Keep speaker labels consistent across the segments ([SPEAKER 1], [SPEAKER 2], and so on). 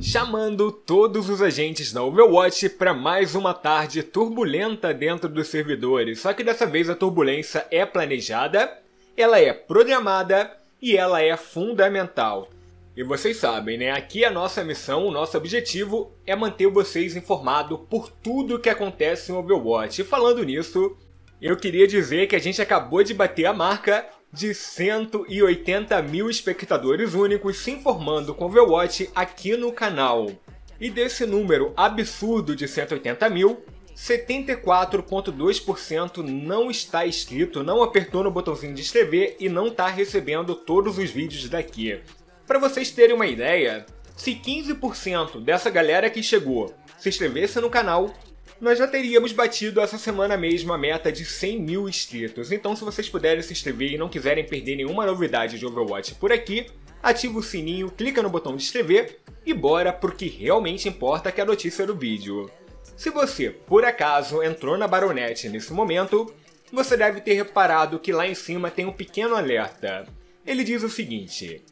[SPEAKER 1] Chamando todos os agentes da Overwatch para mais uma tarde turbulenta dentro dos servidores, só que dessa vez a turbulência é planejada, ela é programada e ela é fundamental. E vocês sabem, né? Aqui a nossa missão, o nosso objetivo é manter vocês informados por tudo o que acontece em Overwatch. E falando nisso, eu queria dizer que a gente acabou de bater a marca de 180 mil espectadores únicos se informando com Overwatch aqui no canal. E desse número absurdo de 180 mil, 74,2% não está inscrito, não apertou no botãozinho de inscrever e não está recebendo todos os vídeos daqui. Para vocês terem uma ideia, se 15% dessa galera que chegou se inscrevesse no canal, nós já teríamos batido essa semana mesmo a meta de 100 mil inscritos. Então, se vocês puderem se inscrever e não quiserem perder nenhuma novidade de Overwatch por aqui, ativa o sininho, clica no botão de inscrever e bora pro que realmente importa, que é a notícia do vídeo. Se você, por acaso, entrou na Baronet nesse momento, você deve ter reparado que lá em cima tem um pequeno alerta. Ele diz o seguinte: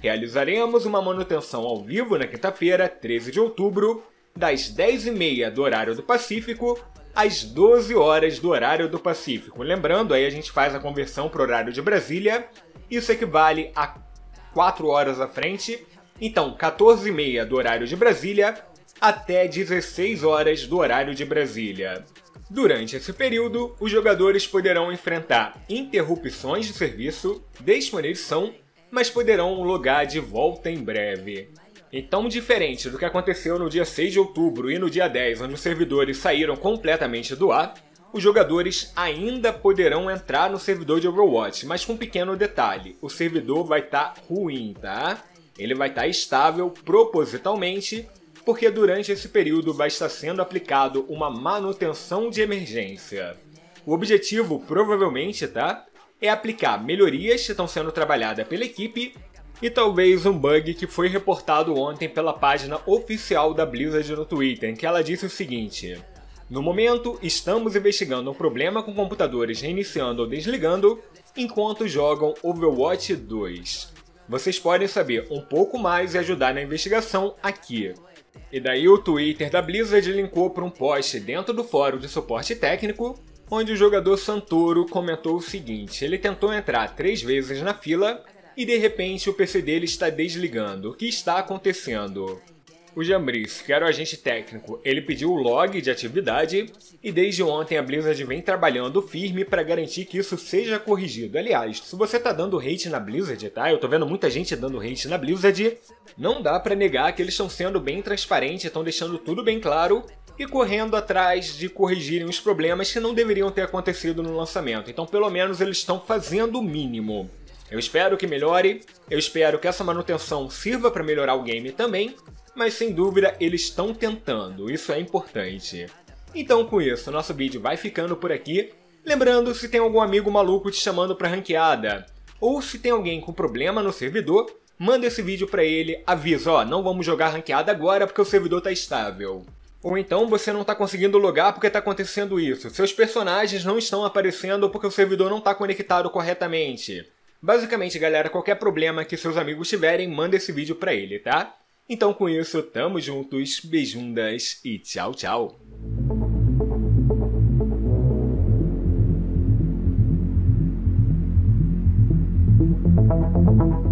[SPEAKER 1] Realizaremos uma manutenção ao vivo na quinta-feira, 13 de outubro, das 10h30 do horário do Pacífico às 12 horas do horário do Pacífico. Lembrando, aí a gente faz a conversão para o horário de Brasília, isso equivale a 4 horas à frente, então 14h30 do horário de Brasília até 16 horas do horário de Brasília. Durante esse período, os jogadores poderão enfrentar interrupções de serviço, desconexão, mas poderão logar de volta em breve. Então, diferente do que aconteceu no dia 6 de outubro e no dia 10, onde os servidores saíram completamente do ar, os jogadores ainda poderão entrar no servidor de Overwatch, mas com um pequeno detalhe, o servidor vai estar tá ruim, tá? Ele vai estar tá estável propositalmente, porque durante esse período vai estar sendo aplicado uma manutenção de emergência. O objetivo, provavelmente, tá? É aplicar melhorias que estão sendo trabalhadas pela equipe e talvez um bug que foi reportado ontem pela página oficial da Blizzard no Twitter, em que ela disse o seguinte: No momento, estamos investigando um problema com computadores reiniciando ou desligando enquanto jogam Overwatch 2. Vocês podem saber um pouco mais e ajudar na investigação aqui. E daí o Twitter da Blizzard linkou para um post dentro do fórum de suporte técnico, onde o jogador Santoro comentou o seguinte: ele tentou entrar três vezes na fila e de repente o PC dele está desligando. O que está acontecendo? O Jambris, que era o agente técnico, ele pediu o log de atividade e desde ontem a Blizzard vem trabalhando firme para garantir que isso seja corrigido. Aliás, se você tá dando hate na Blizzard, tá? Eu tô vendo muita gente dando hate na Blizzard. Não dá para negar que eles estão sendo bem transparentes, estão deixando tudo bem claro e correndo atrás de corrigirem os problemas que não deveriam ter acontecido no lançamento. Então, pelo menos eles estão fazendo o mínimo. Eu espero que melhore, eu espero que essa manutenção sirva para melhorar o game também, mas sem dúvida eles estão tentando, isso é importante. Então com isso, nosso vídeo vai ficando por aqui. Lembrando, se tem algum amigo maluco te chamando para ranqueada, ou se tem alguém com problema no servidor, manda esse vídeo para ele, avisa, ó, não vamos jogar ranqueada agora porque o servidor tá estável. Ou então você não está conseguindo logar porque está acontecendo isso. Seus personagens não estão aparecendo porque o servidor não está conectado corretamente. Basicamente, galera, qualquer problema que seus amigos tiverem, manda esse vídeo pra ele, tá? Então, com isso, tamo juntos, beijundas e tchau, tchau! Thank you.